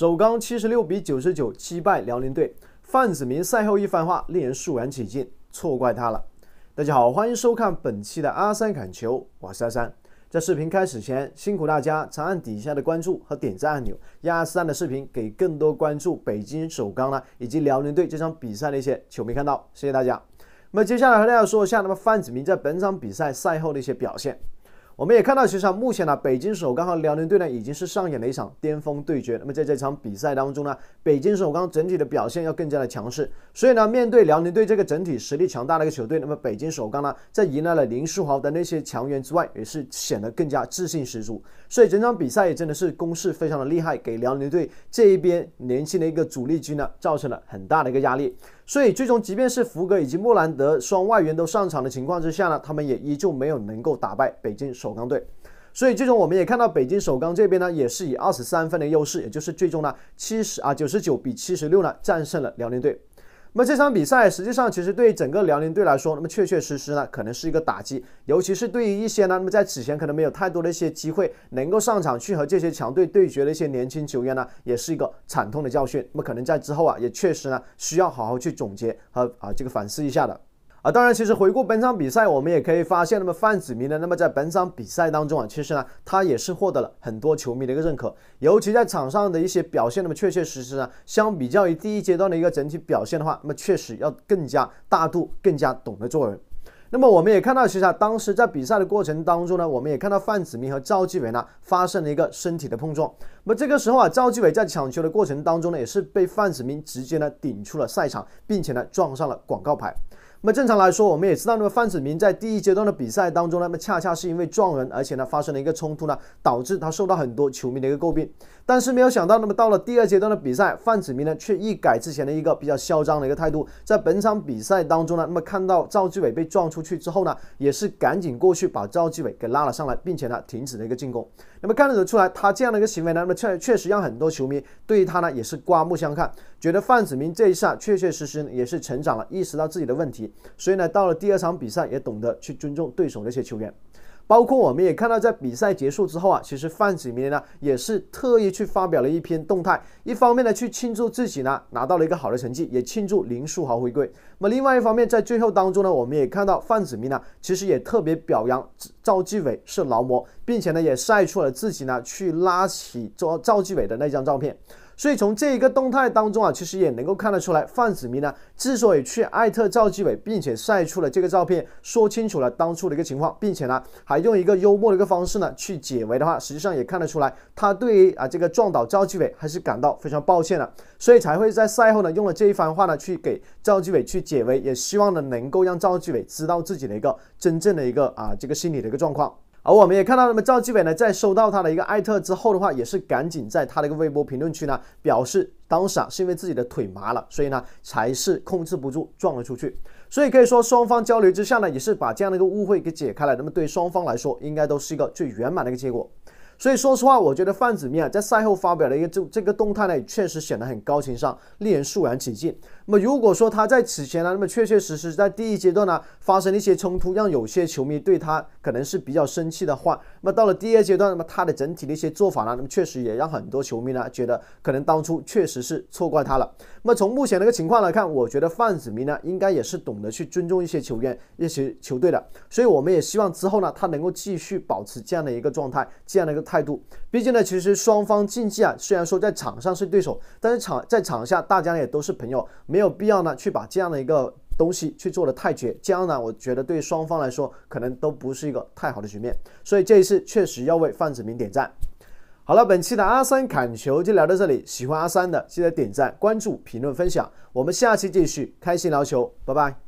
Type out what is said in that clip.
首钢七十六比九十九击败辽宁队，范子铭赛后一番话令人肃然起敬，错怪他了。大家好，欢迎收看本期的阿三侃球，我是阿三。在视频开始前，辛苦大家长按底下的关注和点赞按钮，压三的视频给更多关注北京首钢呢以及辽宁队这场比赛的一些球迷看到，谢谢大家。那么接下来和大家说一下，那么范子铭在本场比赛赛后的一些表现。我们也看到，其实目前呢，北京首钢和辽宁队呢，已经是上演了一场巅峰对决。那么在这场比赛当中呢，北京首钢整体的表现要更加的强势，所以呢，面对辽宁队这个整体实力强大的一个球队，那么北京首钢呢，在迎来了林书豪的那些强援之外，也是显得更加自信十足。所以整场比赛也真的是攻势非常的厉害，给辽宁队这一边年轻的一个主力军呢，造成了很大的一个压力。所以最终，即便是福格以及莫兰德双外援都上场的情况之下呢，他们也依旧没有能够打败北京首钢队。所以最终，我们也看到北京首钢这边呢，也是以二十三分的优势，也就是最终呢七十啊九十九比七十六呢战胜了辽宁队。那么这场比赛，实际上其实对整个辽宁队来说，那么确确实实呢，可能是一个打击，尤其是对于一些呢，那么在此前可能没有太多的一些机会能够上场去和这些强队对决的一些年轻球员呢，也是一个惨痛的教训。那么可能在之后啊，也确实呢，需要好好去总结和啊这个反思一下的。啊，当然，其实回顾本场比赛，我们也可以发现，那么范子铭呢，那么在本场比赛当中啊，其实呢，他也是获得了很多球迷的一个认可，尤其在场上的一些表现，那么确确实实呢，相比较于第一阶段的一个整体表现的话，那么确实要更加大度，更加懂得做人。那么我们也看到，其实啊，当时在比赛的过程当中呢，我们也看到范子铭和赵继伟呢发生了一个身体的碰撞，那么这个时候啊，赵继伟在抢球的过程当中呢，也是被范子铭直接呢顶出了赛场，并且呢撞上了广告牌。那么正常来说，我们也知道，那么范子铭在第一阶段的比赛当中，那么恰恰是因为撞人，而且呢发生了一个冲突呢，导致他受到很多球迷的一个诟病。但是没有想到，那么到了第二阶段的比赛，范子铭呢却一改之前的一个比较嚣张的一个态度，在本场比赛当中呢，那么看到赵继伟被撞出去之后呢，也是赶紧过去把赵继伟给拉了上来，并且呢停止了一个进攻。那么看得出来，他这样的一个行为呢，那么确确实让很多球迷对他呢也是刮目相看，觉得范子铭这一下确确实实也是成长了，意识到自己的问题，所以呢到了第二场比赛也懂得去尊重对手那些球员。包括我们也看到，在比赛结束之后啊，其实范子铭呢也是特意去发表了一篇动态，一方面呢去庆祝自己呢拿到了一个好的成绩，也庆祝林书豪回归。那么另外一方面，在最后当中呢，我们也看到范子铭呢其实也特别表扬赵继伟是劳模，并且呢也晒出了自己呢去拉起赵赵继伟的那张照片。所以从这一个动态当中啊，其实也能够看得出来，范子铭呢之所以去艾特赵继伟，并且晒出了这个照片，说清楚了当初的一个情况，并且呢还用一个幽默的一个方式呢去解围的话，实际上也看得出来，他对于啊这个撞倒赵继伟还是感到非常抱歉的，所以才会在赛后呢用了这一番话呢去给赵继伟去解围，也希望呢能够让赵继伟知道自己的一个真正的一个啊这个心理的一个状况。而我们也看到，那么赵继伟呢，在收到他的一个艾特之后的话，也是赶紧在他的一个微博评论区呢，表示当时啊是因为自己的腿麻了，所以呢才是控制不住撞了出去。所以可以说，双方交流之下呢，也是把这样的一个误会给解开了。那么对双方来说，应该都是一个最圆满的一个结果。所以说实话，我觉得范子铭啊在赛后发表的一个这这个动态呢，也确实显得很高情商，令人肃然起敬。那么如果说他在此前呢，那么确确实实在第一阶段呢发生了一些冲突，让有些球迷对他可能是比较生气的话，那么到了第二阶段，那么他的整体的一些做法呢，那么确实也让很多球迷呢觉得可能当初确实是错怪他了。那么从目前的一个情况来看，我觉得范子铭呢应该也是懂得去尊重一些球员、一些球队的。所以我们也希望之后呢，他能够继续保持这样的一个状态，这样的一个。态度，毕竟呢，其实双方竞技啊，虽然说在场上是对手，但是场在场下大家也都是朋友，没有必要呢去把这样的一个东西去做的太绝，这样呢，我觉得对双方来说可能都不是一个太好的局面，所以这一次确实要为范子铭点赞。好了，本期的阿三侃球就聊到这里，喜欢阿三的记得点赞、关注、评论、分享，我们下期继续开心聊球，拜拜。